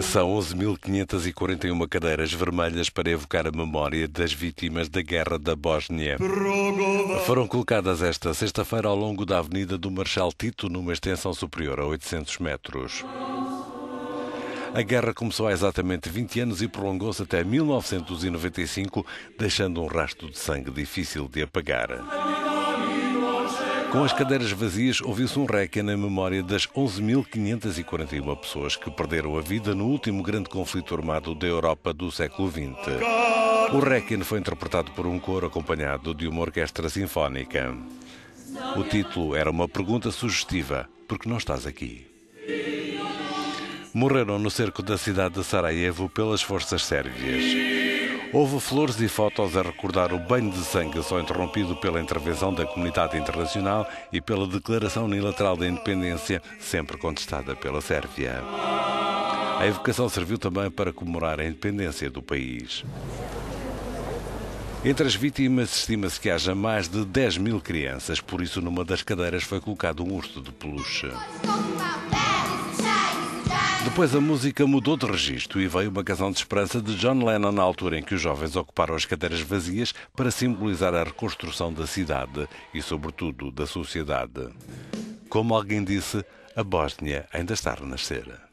São 11.541 cadeiras vermelhas para evocar a memória das vítimas da Guerra da Bósnia. Foram colocadas esta sexta-feira ao longo da Avenida do Marechal Tito, numa extensão superior a 800 metros. A guerra começou há exatamente 20 anos e prolongou-se até 1995, deixando um rastro de sangue difícil de apagar. Com as cadeiras vazias, ouviu-se um requiem na memória das 11.541 pessoas que perderam a vida no último grande conflito armado da Europa do século XX. O requiem foi interpretado por um coro acompanhado de uma orquestra sinfónica. O título era uma pergunta sugestiva: Por que não estás aqui? Morreram no cerco da cidade de Sarajevo pelas forças sérvias. Houve flores e fotos a recordar o banho de sangue só interrompido pela intervenção da comunidade internacional e pela declaração unilateral da independência, sempre contestada pela Sérvia. A evocação serviu também para comemorar a independência do país. Entre as vítimas, estima-se que haja mais de 10 mil crianças, por isso, numa das cadeiras foi colocado um urso de peluche. Depois a música mudou de registro e veio uma canção de esperança de John Lennon na altura em que os jovens ocuparam as cadeiras vazias para simbolizar a reconstrução da cidade e, sobretudo, da sociedade. Como alguém disse, a Bósnia ainda está a renascer.